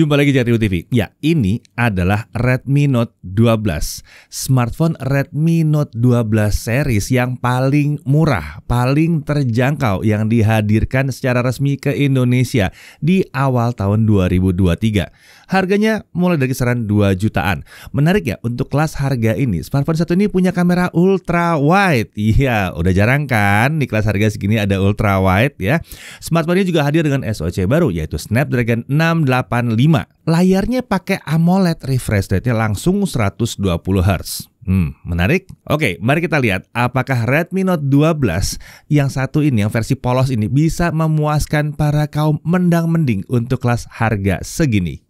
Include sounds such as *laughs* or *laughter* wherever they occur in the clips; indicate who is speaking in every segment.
Speaker 1: Jumpa lagi di TV. Ya, ini adalah Redmi Note 12. Smartphone Redmi Note 12 series yang paling murah, paling terjangkau yang dihadirkan secara resmi ke Indonesia di awal tahun 2023. Harganya mulai dari kisaran 2 jutaan. Menarik ya, untuk kelas harga ini, smartphone satu ini punya kamera ultra wide. Iya, udah jarang kan di kelas harga segini ada ultra wide ya. Smartphone ini juga hadir dengan SoC baru yaitu Snapdragon 685 Layarnya pakai AMOLED refresh rate-nya langsung 120 Hz. Hmm, menarik. Oke, mari kita lihat apakah Redmi Note 12 yang satu ini, yang versi polos ini bisa memuaskan para kaum mendang-mending untuk kelas harga segini.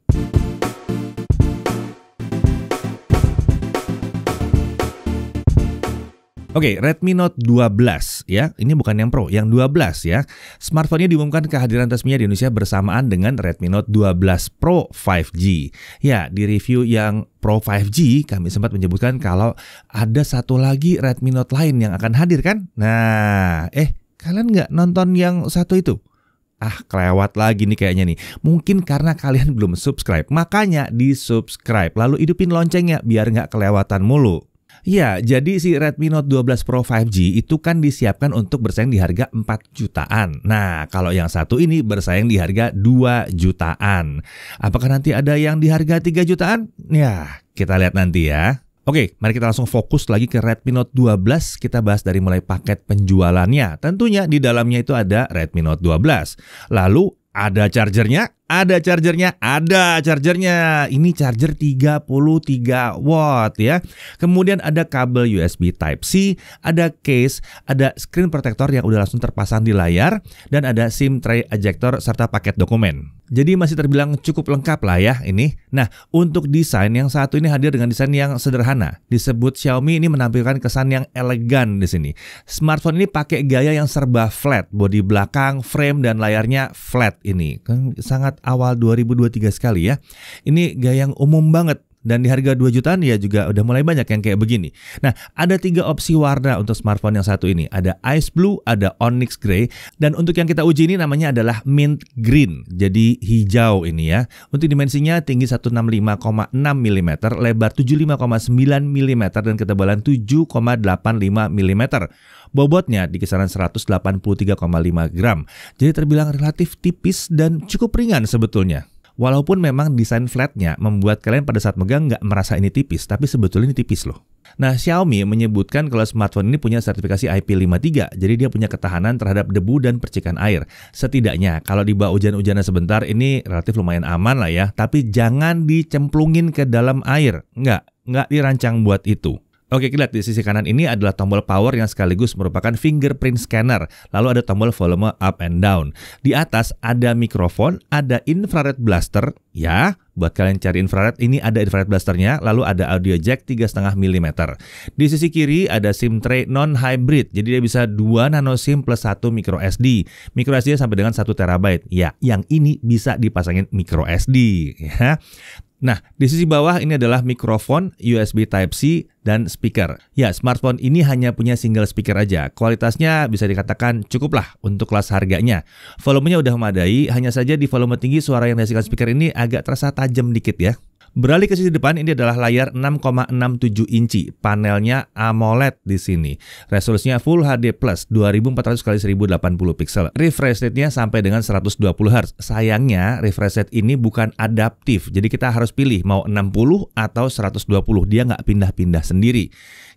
Speaker 1: Oke, okay, Redmi Note 12 ya. Ini bukan yang Pro, yang 12 ya. Smartphone nya diumumkan kehadiran resminya di Indonesia bersamaan dengan Redmi Note 12 Pro 5G. Ya, di review yang Pro 5G kami sempat menyebutkan kalau ada satu lagi Redmi Note lain yang akan hadir kan? Nah, eh kalian nggak nonton yang satu itu? ah kelewat lagi nih kayaknya nih. Mungkin karena kalian belum subscribe, makanya di subscribe. Lalu hidupin loncengnya biar nggak kelewatan mulu. Ya, jadi si Redmi Note 12 Pro 5G itu kan disiapkan untuk bersaing di harga 4 jutaan. Nah, kalau yang satu ini bersaing di harga 2 jutaan. Apakah nanti ada yang di harga 3 jutaan? Ya, kita lihat nanti ya. Oke, mari kita langsung fokus lagi ke Redmi Note 12. Kita bahas dari mulai paket penjualannya. Tentunya di dalamnya itu ada Redmi Note 12. Lalu ada chargernya, ada chargernya, ada chargernya. Ini charger 33 watt ya. Kemudian ada kabel USB Type C, ada case, ada screen protector yang udah langsung terpasang di layar dan ada SIM tray ejector serta paket dokumen. Jadi masih terbilang cukup lengkap lah ya ini. Nah, untuk desain yang satu ini hadir dengan desain yang sederhana. Disebut Xiaomi ini menampilkan kesan yang elegan di sini. Smartphone ini pakai gaya yang serba flat, bodi belakang, frame dan layarnya flat ini. Kan sangat awal 2023 sekali ya. Ini gaya yang umum banget dan di harga 2 jutaan ya juga udah mulai banyak yang kayak begini. Nah, ada tiga opsi warna untuk smartphone yang satu ini. Ada Ice Blue, ada Onyx Grey, dan untuk yang kita uji ini namanya adalah Mint Green. Jadi hijau ini ya. Untuk dimensinya tinggi 165,6 mm, lebar 75,9 mm, dan ketebalan 7,85 mm. Bobotnya di kisaran 183,5 gram. Jadi terbilang relatif tipis dan cukup ringan sebetulnya. Walaupun memang desain flatnya membuat kalian pada saat megang nggak merasa ini tipis, tapi sebetulnya ini tipis loh. Nah, Xiaomi menyebutkan kalau smartphone ini punya sertifikasi IP53, jadi dia punya ketahanan terhadap debu dan percikan air. Setidaknya, kalau di bawah hujan-hujanan sebentar, ini relatif lumayan aman lah ya. Tapi jangan dicemplungin ke dalam air. Nggak, nggak dirancang buat itu. Oke, kita lihat di sisi kanan ini adalah tombol power yang sekaligus merupakan fingerprint scanner. Lalu ada tombol volume up and down. Di atas ada mikrofon, ada infrared blaster, ya. Buat kalian cari infrared, ini ada infrared blasternya, lalu ada audio jack 3,5 mm. Di sisi kiri ada SIM tray non-hybrid, jadi dia bisa 2 nano SIM plus 1 micro SD. Micro SD sampai dengan 1 TB. Ya, yang ini bisa dipasangin micro SD. *laughs* Ya. Nah, di sisi bawah ini adalah mikrofon, USB Type-C, dan speaker. Ya, smartphone ini hanya punya single speaker aja. Kualitasnya bisa dikatakan cukuplah untuk kelas harganya. Volumenya udah memadai, hanya saja di volume tinggi suara yang dihasilkan speaker ini agak terasa tajam dikit ya. Beralih ke sisi depan, ini adalah layar 6,67 inci. Panelnya AMOLED di sini. Resolusinya Full HD+, plus 2400 x 1080 pixel. Refresh rate-nya sampai dengan 120 Hz. Sayangnya, refresh rate ini bukan adaptif. Jadi kita harus pilih mau 60 atau 120. Dia nggak pindah-pindah sendiri.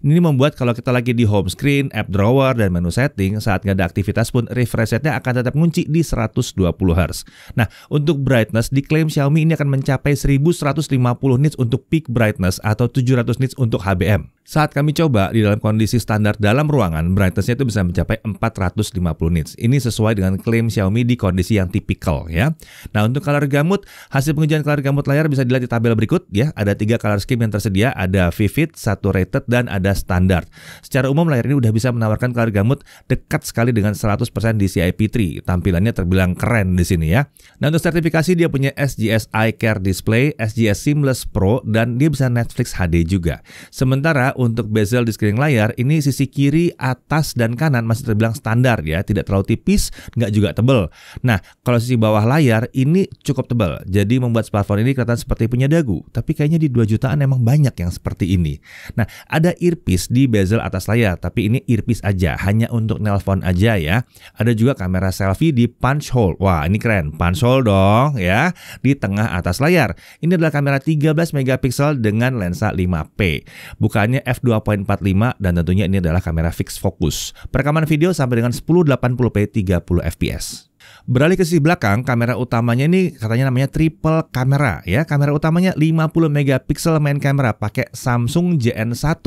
Speaker 1: Ini membuat kalau kita lagi di home screen, app drawer, dan menu setting, saat nggak ada aktivitas pun refresh rate-nya akan tetap ngunci di 120 Hz. Nah, untuk brightness, diklaim Xiaomi ini akan mencapai 1150 50 nits untuk peak brightness atau 700 nits untuk HBM. Saat kami coba di dalam kondisi standar dalam ruangan, brightnessnya itu bisa mencapai 450 nits. Ini sesuai dengan klaim Xiaomi di kondisi yang tipikal ya. Nah, untuk color gamut, hasil pengujian color gamut layar bisa dilihat di tabel berikut ya. Ada tiga color scheme yang tersedia, ada vivid, saturated, dan ada standar. Secara umum layar ini udah bisa menawarkan color gamut dekat sekali dengan 100% di p 3 Tampilannya terbilang keren di sini ya. Nah, untuk sertifikasi dia punya SGS Eye Care Display, SGS Seamless Pro, dan dia bisa Netflix HD juga. Sementara untuk bezel di screen layar ini sisi kiri, atas, dan kanan masih terbilang standar ya, tidak terlalu tipis, nggak juga tebel. Nah, kalau sisi bawah layar ini cukup tebel, jadi membuat smartphone ini kelihatan seperti punya dagu. Tapi kayaknya di 2 jutaan emang banyak yang seperti ini. Nah, ada earpiece di bezel atas layar, tapi ini earpiece aja, hanya untuk nelpon aja ya. Ada juga kamera selfie di punch hole. Wah, ini keren, punch hole dong ya, di tengah atas layar. Ini adalah kamera 13 megapiksel dengan lensa 5P. Bukannya f2.45 dan tentunya ini adalah kamera fix fokus. Perekaman video sampai dengan 1080p 30 fps. Beralih ke sisi belakang, kamera utamanya ini katanya namanya triple kamera ya. Kamera utamanya 50 megapiksel main kamera pakai Samsung JN1.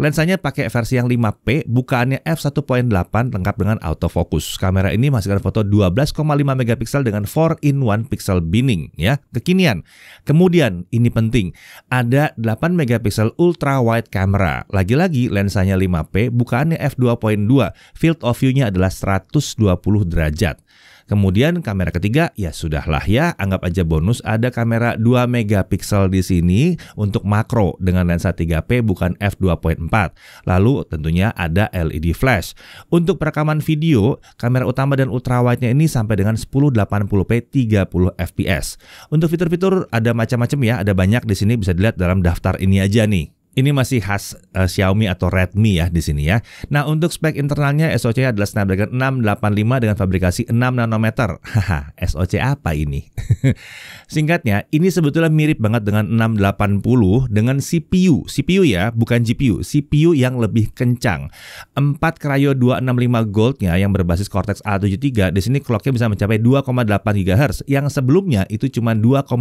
Speaker 1: Lensanya pakai versi yang 5P, bukaannya f1.8 lengkap dengan autofocus. Kamera ini menghasilkan foto 12,5 megapiksel dengan 4 in 1 pixel binning ya. Kekinian. Kemudian ini penting, ada 8 megapiksel ultra wide camera. Lagi-lagi lensanya 5P, bukaannya f2.2. Field of view-nya adalah 120 derajat. Kemudian kamera ketiga ya sudahlah ya, anggap aja bonus ada kamera 2 megapiksel di sini untuk makro dengan lensa 3P bukan f2.4. Lalu tentunya ada LED flash. Untuk perekaman video, kamera utama dan ultrawide-nya ini sampai dengan 1080p 30 fps. Untuk fitur-fitur ada macam-macam ya, ada banyak di sini bisa dilihat dalam daftar ini aja nih. Ini masih khas uh, Xiaomi atau Redmi ya di sini ya. Nah, untuk spek internalnya SoC adalah Snapdragon 685 dengan fabrikasi 6 nanometer. *laughs* Haha, SoC apa ini? *laughs* Singkatnya, ini sebetulnya mirip banget dengan 680 dengan CPU. CPU ya, bukan GPU. CPU yang lebih kencang. 4 Cryo 265 Gold-nya yang berbasis Cortex A73 di sini clocknya bisa mencapai 2,8 GHz yang sebelumnya itu cuma 2,4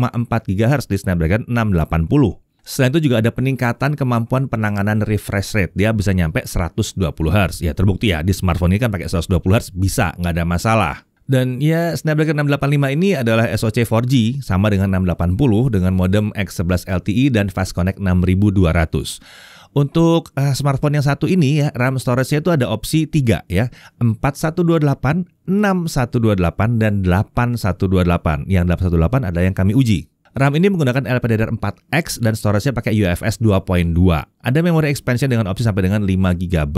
Speaker 1: GHz di Snapdragon 680. Selain itu juga ada peningkatan kemampuan penanganan refresh rate. Dia bisa nyampe 120 Hz. Ya terbukti ya di smartphone ini kan pakai 120 Hz bisa, nggak ada masalah. Dan ya Snapdragon 685 ini adalah SoC 4G sama dengan 680 dengan modem X11 LTE dan Fast Connect 6200. Untuk uh, smartphone yang satu ini ya, RAM storage-nya itu ada opsi 3 ya. 4128, 6128 dan 8128. Yang 8128 ada yang kami uji. RAM ini menggunakan LPDDR4X dan storage-nya pakai UFS 2.2. Ada memori expansion dengan opsi sampai dengan 5 GB.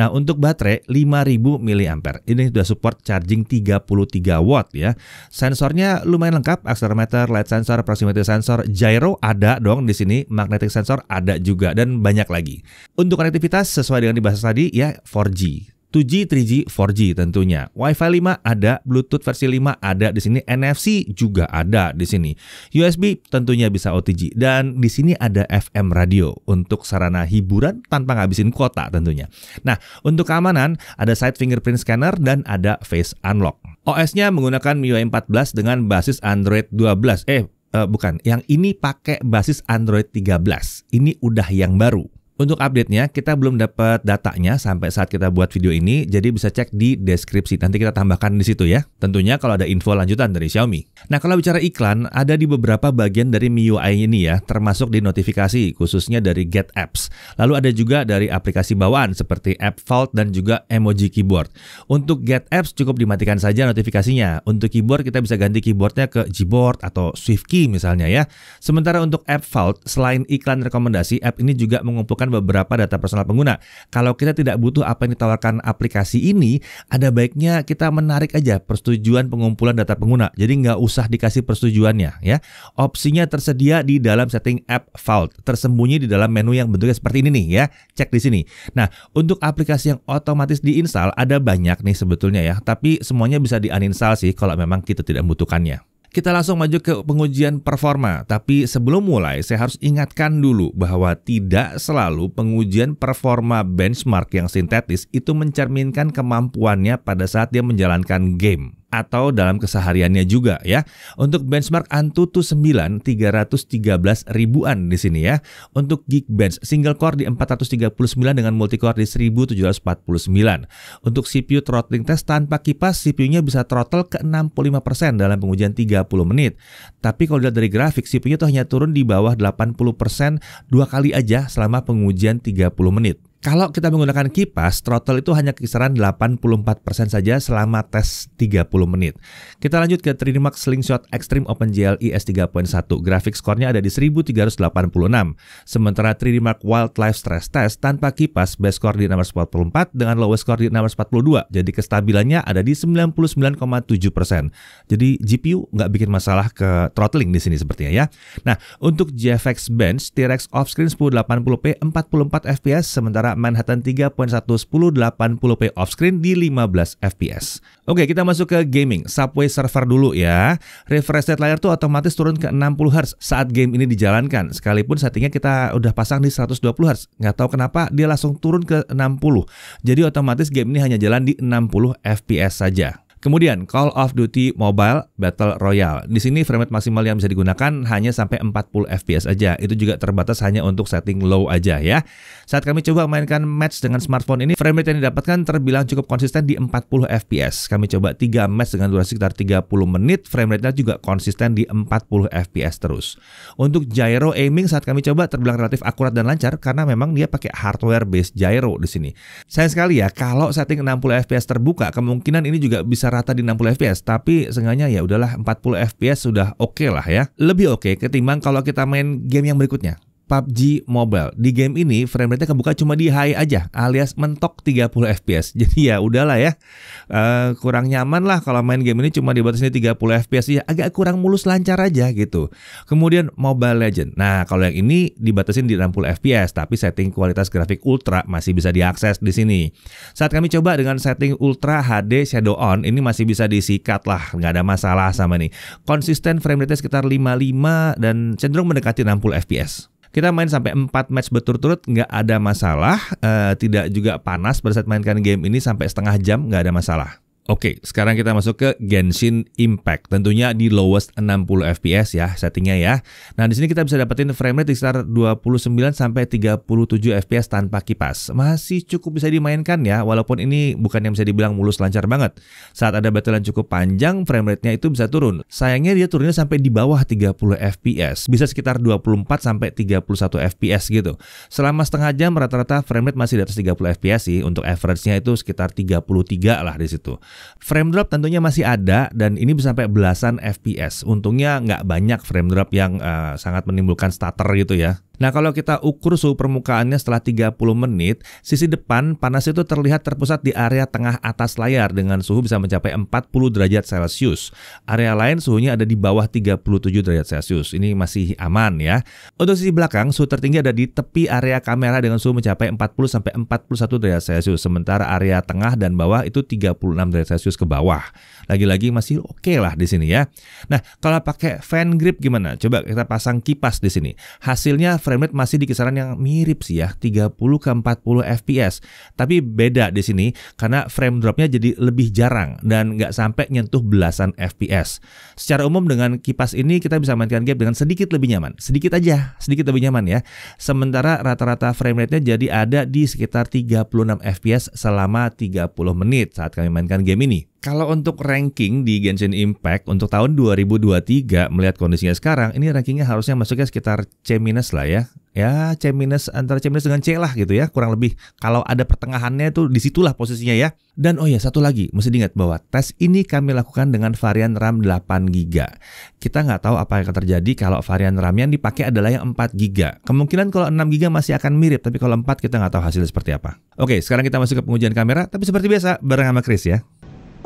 Speaker 1: Nah, untuk baterai 5000 mAh. Ini sudah support charging 33 watt ya. Sensornya lumayan lengkap, accelerometer, light sensor, proximity sensor, gyro ada dong di sini, magnetic sensor ada juga dan banyak lagi. Untuk konektivitas sesuai dengan dibahas tadi ya 4G 2G, 3G, 4G tentunya. Wi-Fi 5 ada, Bluetooth versi 5 ada di sini, NFC juga ada di sini. USB tentunya bisa OTG dan di sini ada FM radio untuk sarana hiburan tanpa ngabisin kuota tentunya. Nah, untuk keamanan ada side fingerprint scanner dan ada face unlock. OS-nya menggunakan MIUI 14 dengan basis Android 12. Eh, uh, bukan, yang ini pakai basis Android 13. Ini udah yang baru. Untuk update-nya, kita belum dapat datanya sampai saat kita buat video ini, jadi bisa cek di deskripsi. Nanti kita tambahkan di situ ya. Tentunya kalau ada info lanjutan dari Xiaomi. Nah, kalau bicara iklan, ada di beberapa bagian dari MIUI ini ya, termasuk di notifikasi, khususnya dari Get Apps. Lalu ada juga dari aplikasi bawaan seperti App Vault dan juga Emoji Keyboard. Untuk Get Apps cukup dimatikan saja notifikasinya. Untuk keyboard kita bisa ganti keyboardnya ke Gboard atau Swift Key misalnya ya. Sementara untuk App Vault, selain iklan rekomendasi, app ini juga mengumpulkan menggunakan beberapa data personal pengguna. Kalau kita tidak butuh apa yang ditawarkan aplikasi ini, ada baiknya kita menarik aja persetujuan pengumpulan data pengguna. Jadi nggak usah dikasih persetujuannya ya. Opsinya tersedia di dalam setting app vault, tersembunyi di dalam menu yang bentuknya seperti ini nih ya. Cek di sini. Nah, untuk aplikasi yang otomatis diinstal ada banyak nih sebetulnya ya, tapi semuanya bisa di-uninstall sih kalau memang kita tidak membutuhkannya. Kita langsung maju ke pengujian performa, tapi sebelum mulai saya harus ingatkan dulu bahwa tidak selalu pengujian performa benchmark yang sintetis itu mencerminkan kemampuannya pada saat dia menjalankan game atau dalam kesehariannya juga ya. Untuk benchmark Antutu 9 313 ribuan di sini ya. Untuk Geekbench single core di 439 dengan multi core di 1749. Untuk CPU throttling test tanpa kipas CPU-nya bisa throttle ke 65% dalam pengujian 30 menit. Tapi kalau dilihat dari grafik CPU-nya tuh hanya turun di bawah 80% dua kali aja selama pengujian 30 menit. Kalau kita menggunakan kipas, throttle itu hanya kisaran 84% saja selama tes 30 menit. Kita lanjut ke Trinimax Slingshot Extreme OpenGL ES 3.1. Grafik skornya ada di 1386. Sementara Trinimax Wildlife Stress Test tanpa kipas base score di 644 dengan lowest score di 642. Jadi kestabilannya ada di 99,7%. Jadi GPU nggak bikin masalah ke throttling di sini sepertinya ya. Nah, untuk GFX Bench, T-Rex Offscreen 1080p 44 fps sementara Manhattan 3.110 80p offscreen screen di 15 fps. Oke, kita masuk ke gaming, Subway Server dulu ya. Refresh rate layar tuh otomatis turun ke 60 Hz saat game ini dijalankan. Sekalipun settingnya kita udah pasang di 120 Hz. Nggak tahu kenapa dia langsung turun ke 60. Jadi otomatis game ini hanya jalan di 60 fps saja. Kemudian Call of Duty Mobile Battle Royale. Di sini frame rate maksimal yang bisa digunakan hanya sampai 40 FPS aja. Itu juga terbatas hanya untuk setting low aja ya. Saat kami coba mainkan match dengan smartphone ini, frame rate yang didapatkan terbilang cukup konsisten di 40 FPS. Kami coba 3 match dengan durasi sekitar 30 menit, frame rate-nya juga konsisten di 40 FPS terus. Untuk gyro aiming saat kami coba terbilang relatif akurat dan lancar karena memang dia pakai hardware based gyro di sini. Sayang sekali ya, kalau setting 60 FPS terbuka, kemungkinan ini juga bisa rata di 60 fps, tapi seenggaknya ya udahlah 40 fps sudah oke okay lah ya. Lebih oke okay ketimbang kalau kita main game yang berikutnya. PUBG Mobile. Di game ini frame rate-nya kebuka cuma di high aja alias mentok 30 FPS. *laughs* Jadi ya udahlah ya. Uh, kurang nyaman lah kalau main game ini cuma di batasnya 30 FPS ya agak kurang mulus lancar aja gitu. Kemudian Mobile Legend. Nah, kalau yang ini dibatasin di 60 FPS tapi setting kualitas grafik ultra masih bisa diakses di sini. Saat kami coba dengan setting ultra HD shadow on ini masih bisa disikat lah, nggak ada masalah sama nih. Konsisten frame rate sekitar 55 dan cenderung mendekati 60 FPS. Kita main sampai 4 match berturut-turut nggak ada masalah, uh, tidak juga panas pada saat mainkan game ini sampai setengah jam nggak ada masalah. Oke, sekarang kita masuk ke Genshin Impact. Tentunya di lowest 60 FPS ya settingnya ya. Nah, di sini kita bisa dapetin frame rate di sekitar 29 sampai 37 FPS tanpa kipas. Masih cukup bisa dimainkan ya, walaupun ini bukan yang bisa dibilang mulus lancar banget. Saat ada battle yang cukup panjang, frame rate-nya itu bisa turun. Sayangnya dia turunnya sampai di bawah 30 FPS, bisa sekitar 24 sampai 31 FPS gitu. Selama setengah jam rata-rata frame rate masih di atas 30 FPS sih. Untuk average-nya itu sekitar 33 lah di situ. Frame drop tentunya masih ada dan ini bisa sampai belasan FPS. Untungnya nggak banyak frame drop yang uh, sangat menimbulkan stutter gitu ya. Nah, kalau kita ukur suhu permukaannya setelah 30 menit, sisi depan panas itu terlihat terpusat di area tengah atas layar dengan suhu bisa mencapai 40 derajat Celcius. Area lain suhunya ada di bawah 37 derajat Celcius. Ini masih aman ya. Untuk sisi belakang, suhu tertinggi ada di tepi area kamera dengan suhu mencapai 40 sampai 41 derajat Celcius, sementara area tengah dan bawah itu 36 derajat Celcius ke bawah. Lagi-lagi masih oke okay lah di sini ya. Nah, kalau pakai fan grip gimana? Coba kita pasang kipas di sini. Hasilnya frame rate masih di kisaran yang mirip sih ya, 30 ke 40 fps. Tapi beda di sini karena frame dropnya jadi lebih jarang dan nggak sampai nyentuh belasan fps. Secara umum dengan kipas ini kita bisa mainkan game dengan sedikit lebih nyaman, sedikit aja, sedikit lebih nyaman ya. Sementara rata-rata frame rate-nya jadi ada di sekitar 36 fps selama 30 menit saat kami mainkan game ini. Kalau untuk ranking di Genshin Impact untuk tahun 2023 melihat kondisinya sekarang, ini rankingnya harusnya masuknya sekitar C- minus lah ya. Ya C- minus antara C- minus dengan C lah gitu ya, kurang lebih. Kalau ada pertengahannya itu disitulah posisinya ya. Dan oh ya satu lagi, mesti diingat bahwa tes ini kami lakukan dengan varian RAM 8GB. Kita nggak tahu apa yang akan terjadi kalau varian RAM yang dipakai adalah yang 4GB. Kemungkinan kalau 6GB masih akan mirip, tapi kalau 4 kita nggak tahu hasilnya seperti apa. Oke, sekarang kita masuk ke pengujian kamera, tapi seperti biasa bareng sama Chris ya.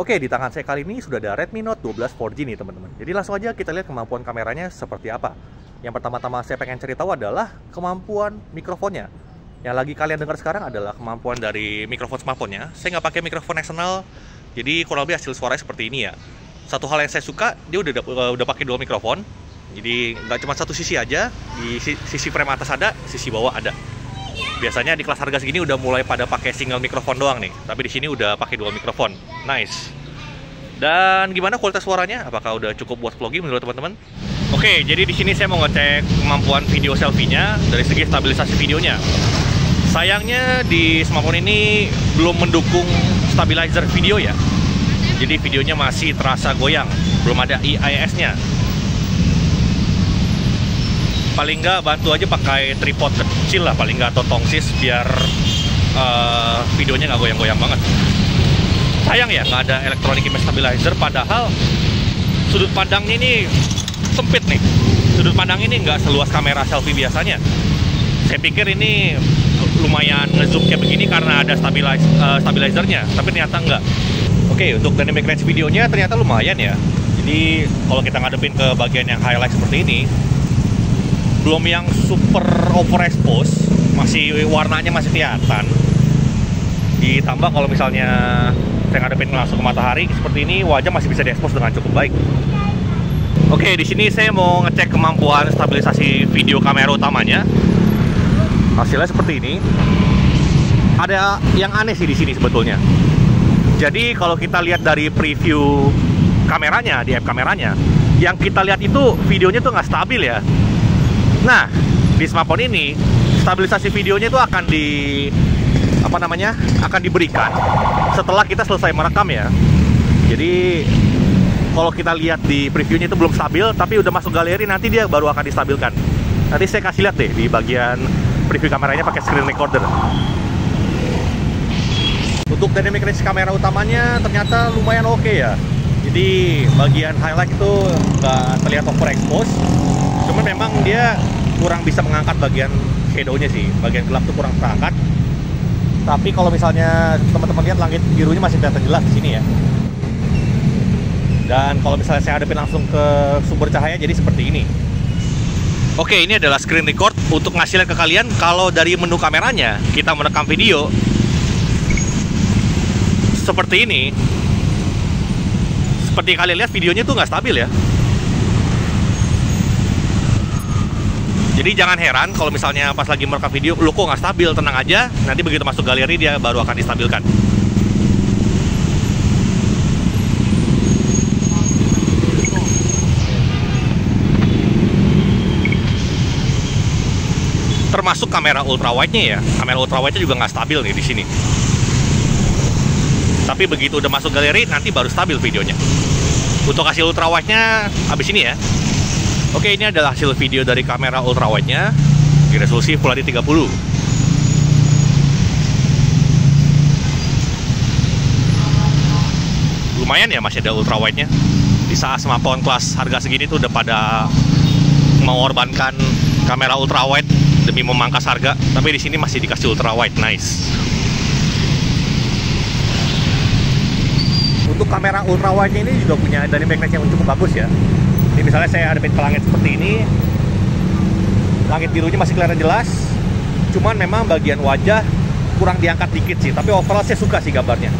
Speaker 1: Oke, di tangan saya kali ini sudah ada Redmi Note 12 4G nih teman-teman. Jadi langsung aja kita lihat kemampuan kameranya seperti apa. Yang pertama-tama saya pengen cari tahu adalah kemampuan mikrofonnya. Yang lagi kalian dengar sekarang adalah kemampuan dari mikrofon smartphone-nya. Saya nggak pakai mikrofon eksternal, jadi kurang lebih hasil suaranya seperti ini ya. Satu hal yang saya suka, dia udah eh, udah pakai dua mikrofon. Jadi nggak cuma satu sisi aja, di sisi frame atas ada, sisi bawah ada biasanya di kelas harga segini udah mulai pada pakai single mikrofon doang nih tapi di sini udah pakai dua mikrofon nice dan gimana kualitas suaranya apakah udah cukup buat vlogging menurut teman-teman oke jadi di sini saya mau ngecek kemampuan video selfie-nya dari segi stabilisasi videonya sayangnya di smartphone ini belum mendukung stabilizer video ya jadi videonya masih terasa goyang belum ada EIS-nya paling nggak bantu aja pakai tripod kecil lah paling nggak atau tongsis biar uh, videonya nggak goyang-goyang banget sayang ya nggak ada electronic image stabilizer padahal sudut pandang ini sempit nih sudut pandang ini nggak seluas kamera selfie biasanya saya pikir ini lumayan ngezoom kayak begini karena ada uh, stabilizernya tapi ternyata nggak oke untuk dynamic range videonya ternyata lumayan ya jadi kalau kita ngadepin ke bagian yang highlight seperti ini belum yang super overexpose masih warnanya masih kelihatan ditambah kalau misalnya saya ngadepin langsung ke matahari seperti ini wajah masih bisa diekspos dengan cukup baik oke di sini saya mau ngecek kemampuan stabilisasi video kamera utamanya hasilnya seperti ini ada yang aneh sih di sini sebetulnya jadi kalau kita lihat dari preview kameranya di app kameranya yang kita lihat itu videonya tuh nggak stabil ya Nah, di smartphone ini stabilisasi videonya itu akan di apa namanya? akan diberikan setelah kita selesai merekam ya. Jadi kalau kita lihat di previewnya itu belum stabil tapi udah masuk galeri nanti dia baru akan distabilkan. Nanti saya kasih lihat deh di bagian preview kameranya pakai screen recorder. Untuk dynamic range kamera utamanya ternyata lumayan oke okay ya. Jadi bagian highlight itu nggak terlihat overexposed cuman memang dia kurang bisa mengangkat bagian shadownya sih bagian gelap tuh kurang terangkat tapi kalau misalnya teman-teman lihat langit birunya masih kelihatan jelas di sini ya dan kalau misalnya saya hadapin langsung ke sumber cahaya jadi seperti ini Oke, ini adalah screen record untuk ngasilin ke kalian kalau dari menu kameranya kita merekam video seperti ini. Seperti kalian lihat videonya tuh nggak stabil ya. Jadi jangan heran kalau misalnya pas lagi merekam video, lu kok nggak stabil, tenang aja. Nanti begitu masuk galeri dia baru akan distabilkan. termasuk kamera ultrawide-nya ya. Kamera ultrawide-nya juga nggak stabil nih di sini. Tapi begitu udah masuk galeri nanti baru stabil videonya. Untuk hasil ultrawide-nya habis ini ya. Oke, ini adalah hasil video dari kamera ultrawide-nya di resolusi Full HD 30. Lumayan ya masih ya, ada ultrawide-nya. Di saat smartphone kelas harga segini tuh udah pada mengorbankan kamera ultrawide demi memangkas harga, tapi di sini masih dikasih ultrawide. Nice. Untuk kamera ultrawide ini juga punya dari magnet yang cukup bagus ya. Jadi misalnya saya ada ke langit seperti ini, langit birunya masih kelihatan jelas, cuman memang bagian wajah kurang diangkat dikit sih, tapi overall saya suka sih gambarnya.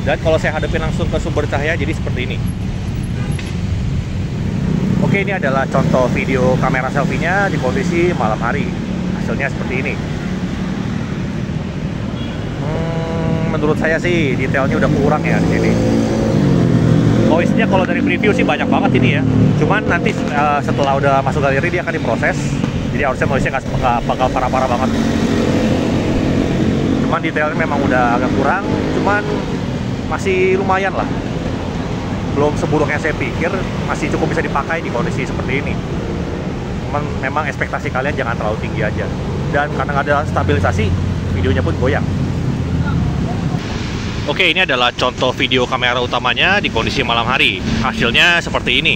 Speaker 1: Dan kalau saya hadapin langsung ke sumber cahaya, jadi seperti ini. Oke, ini adalah contoh video kamera selfie-nya di kondisi malam hari. Hasilnya seperti ini. menurut saya sih detailnya udah kurang ya di sini noise-nya kalau dari preview sih banyak banget ini ya cuman nanti uh, setelah udah masuk galeri dia akan diproses jadi harusnya noise-nya nggak bakal parah-parah banget cuman detailnya memang udah agak kurang cuman masih lumayan lah belum seburuk yang saya pikir masih cukup bisa dipakai di kondisi seperti ini cuman memang ekspektasi kalian jangan terlalu tinggi aja dan karena ada stabilisasi videonya pun goyang Oke, ini adalah contoh video kamera utamanya di kondisi malam hari. Hasilnya seperti ini.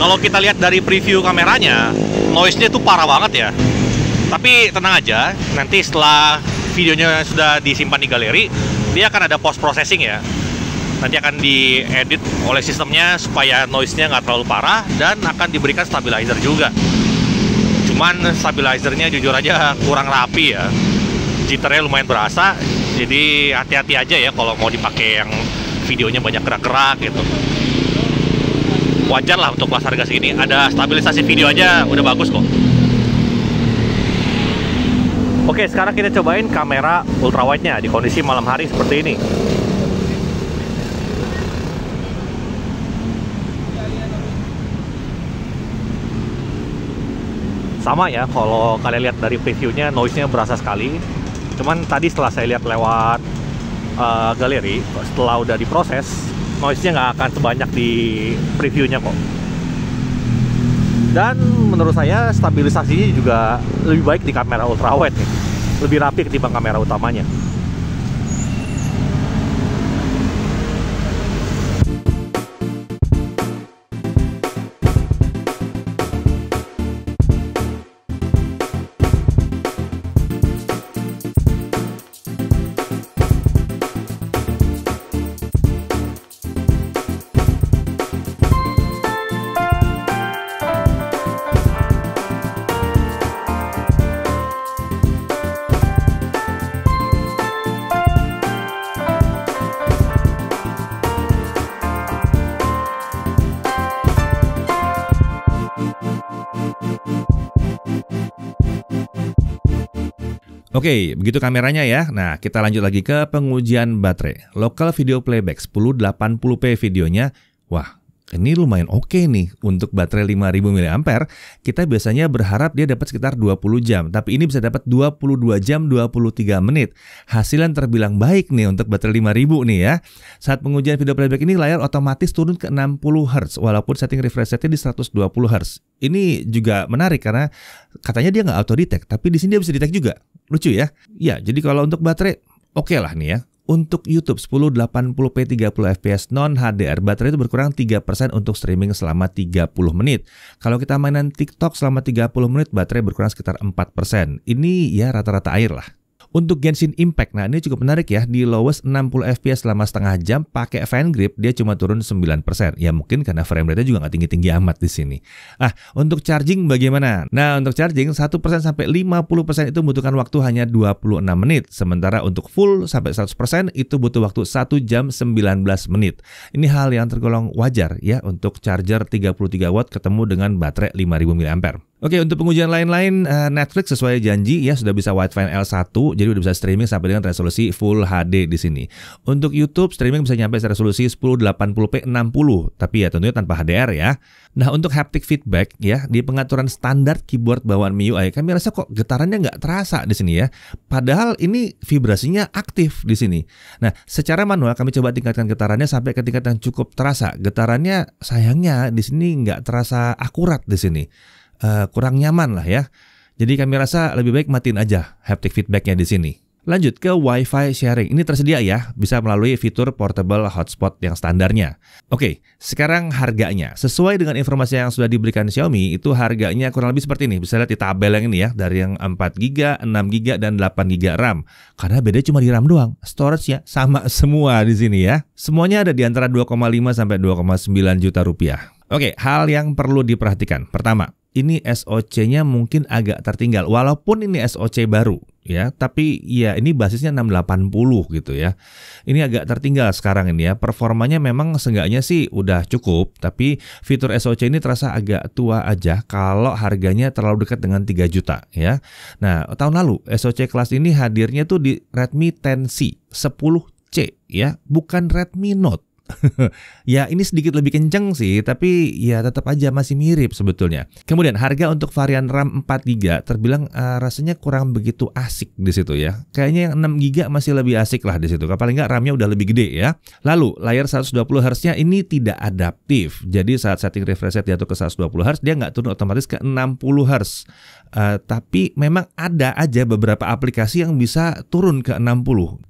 Speaker 1: Kalau kita lihat dari preview kameranya, noise-nya itu parah banget ya. Tapi tenang aja, nanti setelah videonya sudah disimpan di galeri, dia akan ada post processing ya. Nanti akan diedit oleh sistemnya supaya noise-nya nggak terlalu parah dan akan diberikan stabilizer juga cuman stabilizernya jujur aja kurang rapi ya jitternya lumayan berasa jadi hati-hati aja ya kalau mau dipakai yang videonya banyak gerak-gerak gitu wajar lah untuk kelas harga segini ada stabilisasi video aja udah bagus kok Oke sekarang kita cobain kamera ultrawide nya di kondisi malam hari seperti ini sama ya kalau kalian lihat dari previewnya noise-nya berasa sekali cuman tadi setelah saya lihat lewat uh, galeri setelah udah diproses noise-nya nggak akan sebanyak di previewnya kok dan menurut saya stabilisasinya juga lebih baik di kamera ultrawide lebih rapi ketimbang kamera utamanya Oke, begitu kameranya ya. Nah, kita lanjut lagi ke pengujian baterai. Local video playback 1080p videonya. Wah, ini lumayan oke okay nih untuk baterai 5000 mAh. Kita biasanya berharap dia dapat sekitar 20 jam, tapi ini bisa dapat 22 jam 23 menit. Hasilan terbilang baik nih untuk baterai 5000 nih ya. Saat pengujian video playback ini layar otomatis turun ke 60 Hz walaupun setting refresh rate di 120 Hz. Ini juga menarik karena katanya dia nggak auto detect, tapi di sini dia bisa detect juga. Lucu ya. Ya, jadi kalau untuk baterai oke okay lah nih ya untuk YouTube 1080p 30 fps non HDR baterai itu berkurang 3% untuk streaming selama 30 menit. Kalau kita mainan TikTok selama 30 menit baterai berkurang sekitar 4%. Ini ya rata-rata air lah. Untuk Genshin Impact, nah ini cukup menarik ya, di lowest 60 FPS selama setengah jam pakai fan grip dia cuma turun 9%. Ya mungkin karena frame rate-nya juga nggak tinggi-tinggi amat di sini. Ah, untuk charging bagaimana? Nah, untuk charging 1% sampai 50% itu membutuhkan waktu hanya 26 menit, sementara untuk full sampai 100% itu butuh waktu 1 jam 19 menit. Ini hal yang tergolong wajar ya untuk charger 33 watt ketemu dengan baterai 5000 mAh. Oke, untuk pengujian lain-lain, eh, Netflix sesuai janji ya sudah bisa widevine L1, jadi udah bisa streaming sampai dengan resolusi Full HD di sini. Untuk YouTube, streaming bisa nyampe resolusi 1080p 60, tapi ya tentunya tanpa HDR ya. Nah, untuk haptic feedback ya, di pengaturan standar keyboard bawaan MIUI, kami rasa kok getarannya nggak terasa di sini ya. Padahal ini vibrasinya aktif di sini. Nah, secara manual kami coba tingkatkan getarannya sampai ke tingkat yang cukup terasa. Getarannya sayangnya di sini nggak terasa akurat di sini. Eh, kurang nyaman lah ya. Jadi kami rasa lebih baik matiin aja haptic feedbacknya di sini. Lanjut ke Wi-Fi sharing. Ini tersedia ya, bisa melalui fitur portable hotspot yang standarnya. Oke, sekarang harganya. Sesuai dengan informasi yang sudah diberikan Xiaomi, itu harganya kurang lebih seperti ini. Bisa lihat di tabel yang ini ya, dari yang 4GB, 6GB, dan 8GB RAM. Karena beda cuma di RAM doang. Storage nya sama semua di sini ya. Semuanya ada di antara 2,5 sampai 2,9 juta rupiah. Oke, hal yang perlu diperhatikan. Pertama, ini SOC-nya mungkin agak tertinggal walaupun ini SOC baru ya, tapi ya ini basisnya 680 gitu ya. Ini agak tertinggal sekarang ini ya. Performanya memang seenggaknya sih udah cukup, tapi fitur SOC ini terasa agak tua aja kalau harganya terlalu dekat dengan 3 juta ya. Nah, tahun lalu SOC kelas ini hadirnya tuh di Redmi 10C, 10C ya, bukan Redmi Note *laughs* ya ini sedikit lebih kenceng sih, tapi ya tetap aja masih mirip sebetulnya. Kemudian harga untuk varian RAM 4 GB terbilang uh, rasanya kurang begitu asik di situ ya. Kayaknya yang 6 GB masih lebih asik lah di situ. Paling nggak RAM-nya udah lebih gede ya. Lalu layar 120 Hz-nya ini tidak adaptif. Jadi saat setting refresh rate jatuh ke 120 Hz, dia nggak turun otomatis ke 60 Hz. Uh, tapi memang ada aja beberapa aplikasi yang bisa turun ke 60.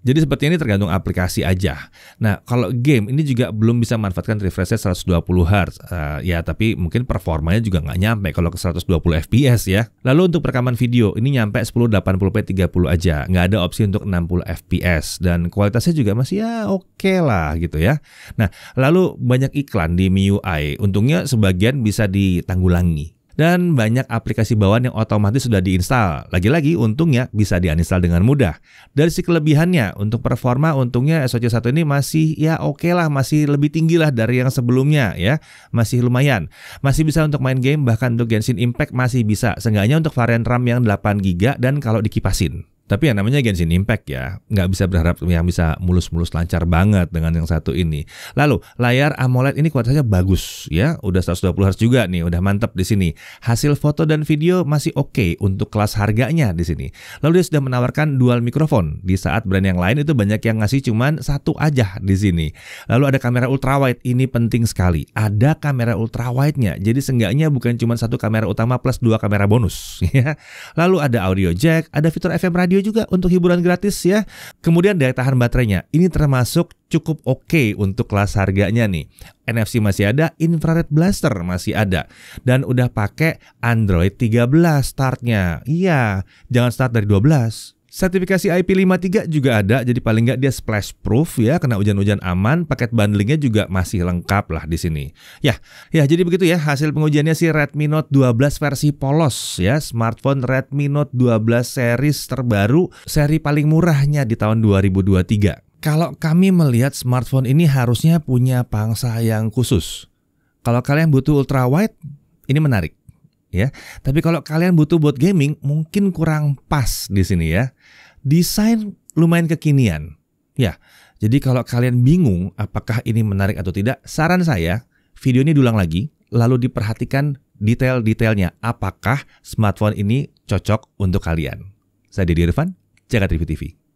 Speaker 1: Jadi seperti ini tergantung aplikasi aja. Nah, kalau game ini juga belum bisa manfaatkan refresh rate 120 Hz. Uh, ya, tapi mungkin performanya juga nggak nyampe kalau ke 120 fps ya. Lalu untuk perekaman video, ini nyampe 1080p 30 aja. Nggak ada opsi untuk 60 fps. Dan kualitasnya juga masih ya oke okay lah gitu ya. Nah, lalu banyak iklan di MIUI. Untungnya sebagian bisa ditanggulangi dan banyak aplikasi bawaan yang otomatis sudah diinstal. Lagi-lagi untungnya bisa diinstal dengan mudah. Dari si kelebihannya untuk performa untungnya SOC 1 ini masih ya oke okay lah, masih lebih tinggi lah dari yang sebelumnya ya. Masih lumayan. Masih bisa untuk main game bahkan untuk Genshin Impact masih bisa. Seenggaknya untuk varian RAM yang 8 GB dan kalau dikipasin. Tapi yang namanya Genshin Impact ya, nggak bisa berharap yang bisa mulus-mulus lancar banget dengan yang satu ini. Lalu, layar AMOLED ini kualitasnya bagus ya, udah 120 Hz juga nih, udah mantep di sini. Hasil foto dan video masih oke okay untuk kelas harganya di sini. Lalu dia sudah menawarkan dual mikrofon, di saat brand yang lain itu banyak yang ngasih cuman satu aja di sini. Lalu ada kamera ultrawide, ini penting sekali. Ada kamera ultrawide-nya, jadi seenggaknya bukan cuma satu kamera utama plus dua kamera bonus. *laughs* Ya. Lalu ada audio jack, ada fitur FM radio video juga untuk hiburan gratis ya. Kemudian daya tahan baterainya, ini termasuk cukup oke okay untuk kelas harganya nih. NFC masih ada, infrared blaster masih ada. Dan udah pakai Android 13 startnya. Iya, jangan start dari 12. Sertifikasi IP53 juga ada, jadi paling nggak dia splash proof ya, kena hujan-hujan aman. Paket bundlingnya juga masih lengkap lah di sini. Ya, ya jadi begitu ya hasil pengujiannya si Redmi Note 12 versi polos ya, smartphone Redmi Note 12 series terbaru, seri paling murahnya di tahun 2023. Kalau kami melihat smartphone ini harusnya punya pangsa yang khusus. Kalau kalian butuh ultra ultrawide, ini menarik ya. Tapi kalau kalian butuh buat gaming, mungkin kurang pas di sini ya. Desain lumayan kekinian. Ya. Jadi kalau kalian bingung apakah ini menarik atau tidak, saran saya video ini diulang lagi lalu diperhatikan detail-detailnya apakah smartphone ini cocok untuk kalian. Saya Didi Irfan, Jakarta TV.